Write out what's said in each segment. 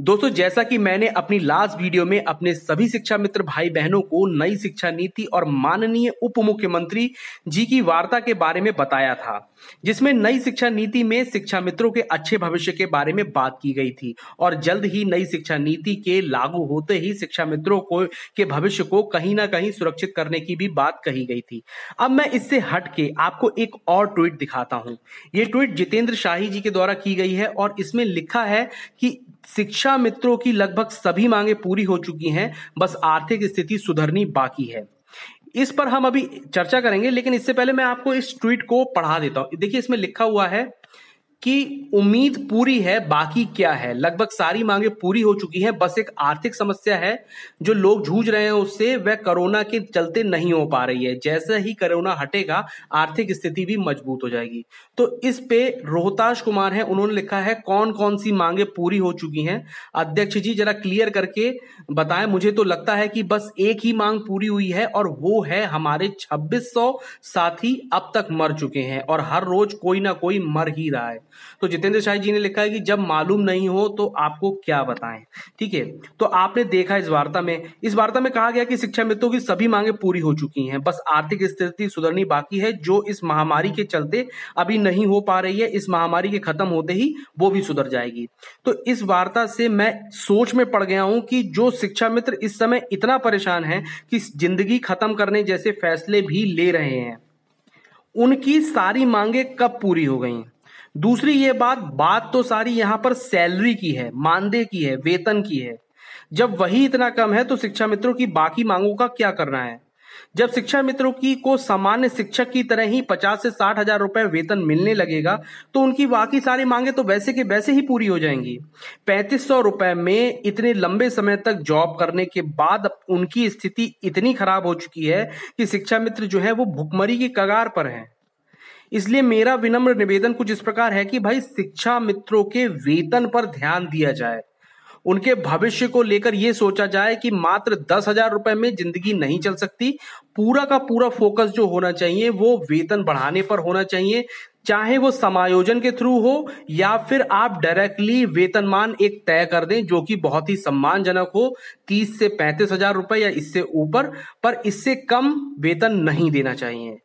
दोस्तों जैसा कि मैंने अपनी लास्ट वीडियो में अपने सभी शिक्षा मित्र भाई बहनों को नई शिक्षा नीति और माननीय उप मुख्यमंत्री जी की वार्ता के बारे में बताया था जिसमें नई शिक्षा नीति में शिक्षा मित्रों के अच्छे भविष्य के बारे में बात की गई थी और जल्द ही नई शिक्षा नीति के लागू होते ही शिक्षा मित्रों को के भविष्य को कहीं ना कहीं सुरक्षित करने की भी बात कही गई थी अब मैं इससे हट के आपको एक और ट्वीट दिखाता हूं ये ट्वीट जितेंद्र शाही जी के द्वारा की गई है और इसमें लिखा है कि शिक्षा मित्रों की लगभग सभी मांगे पूरी हो चुकी हैं बस आर्थिक स्थिति सुधरनी बाकी है इस पर हम अभी चर्चा करेंगे लेकिन इससे पहले मैं आपको इस ट्वीट को पढ़ा देता हूं देखिए इसमें लिखा हुआ है कि उम्मीद पूरी है बाकी क्या है लगभग सारी मांगे पूरी हो चुकी हैं बस एक आर्थिक समस्या है जो लोग जूझ रहे हैं उससे वह कोरोना के चलते नहीं हो पा रही है जैसे ही कोरोना हटेगा आर्थिक स्थिति भी मजबूत हो जाएगी तो इस पे रोहताश कुमार है उन्होंने लिखा है कौन कौन सी मांगे पूरी हो चुकी हैं अध्यक्ष जी जरा क्लियर करके बताएं मुझे तो लगता है कि बस एक ही मांग पूरी हुई है और वो है हमारे छब्बीस साथी अब तक मर चुके हैं और हर रोज कोई ना कोई मर ही रहा है तो जितेंद्र शाही जी ने लिखा है कि जब मालूम नहीं हो तो आपको क्या बताएं ठीक है तो आपने देखा इस वार्ता में इस वार्ता में कहा गया कि शिक्षा मित्रों की सभी मांगे पूरी हो चुकी हैं बस आर्थिक स्थिति सुधरनी बाकी है जो इस महामारी के चलते अभी नहीं हो पा रही है इस महामारी के खत्म होते ही वो भी सुधर जाएगी तो इस वार्ता से मैं सोच में पड़ गया हूं कि जो शिक्षा मित्र इस समय इतना परेशान है कि जिंदगी खत्म करने जैसे फैसले भी ले रहे हैं उनकी सारी मांगे कब पूरी हो गई दूसरी ये बात बात तो सारी यहाँ पर सैलरी की है मानदेय की है वेतन की है जब वही इतना कम है तो शिक्षा मित्रों की बाकी मांगों का क्या करना है जब शिक्षा मित्रों की को सामान्य शिक्षक की तरह ही पचास से साठ हजार रुपए वेतन मिलने लगेगा तो उनकी बाकी सारी मांगे तो वैसे के वैसे ही पूरी हो जाएंगी पैंतीस सौ रुपए में इतने लंबे समय तक जॉब करने के बाद उनकी स्थिति इतनी खराब हो चुकी है कि शिक्षा मित्र जो है वो भुखमरी की कगार पर है इसलिए मेरा विनम्र निवेदन कुछ इस प्रकार है कि भाई शिक्षा मित्रों के वेतन पर ध्यान दिया जाए उनके भविष्य को लेकर यह सोचा जाए कि मात्र दस हजार रुपए में जिंदगी नहीं चल सकती पूरा का पूरा फोकस जो होना चाहिए वो वेतन बढ़ाने पर होना चाहिए चाहे वो समायोजन के थ्रू हो या फिर आप डायरेक्टली वेतनमान एक तय कर दें जो कि बहुत ही सम्मानजनक हो तीस से पैंतीस हजार रुपए या इससे ऊपर पर इससे कम वेतन नहीं देना चाहिए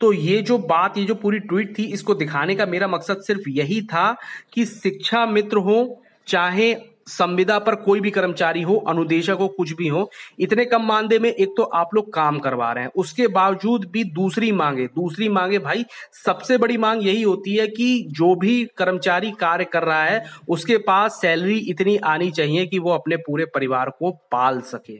तो ये जो बात ये जो पूरी ट्वीट थी इसको दिखाने का मेरा मकसद सिर्फ यही था कि शिक्षा मित्र हो चाहे संविदा पर कोई भी कर्मचारी हो अनुदेशक हो कुछ भी हो इतने कम मानदेय में एक तो आप लोग काम करवा रहे हैं उसके बावजूद भी दूसरी मांगे दूसरी मांगे भाई सबसे बड़ी मांग यही होती है कि जो भी कर्मचारी कार्य कर रहा है उसके पास सैलरी इतनी आनी चाहिए कि वो अपने पूरे परिवार को पाल सके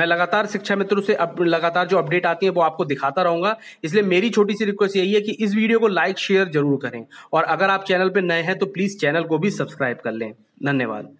मैं लगातार शिक्षा मित्रों से अप, लगातार जो अपडेट आती है वो आपको दिखाता रहूंगा इसलिए मेरी छोटी सी रिक्वेस्ट यही है कि इस वीडियो को लाइक शेयर जरूर करें और अगर आप चैनल पर नए हैं तो प्लीज़ चैनल को भी सब्सक्राइब कर लें धन्यवाद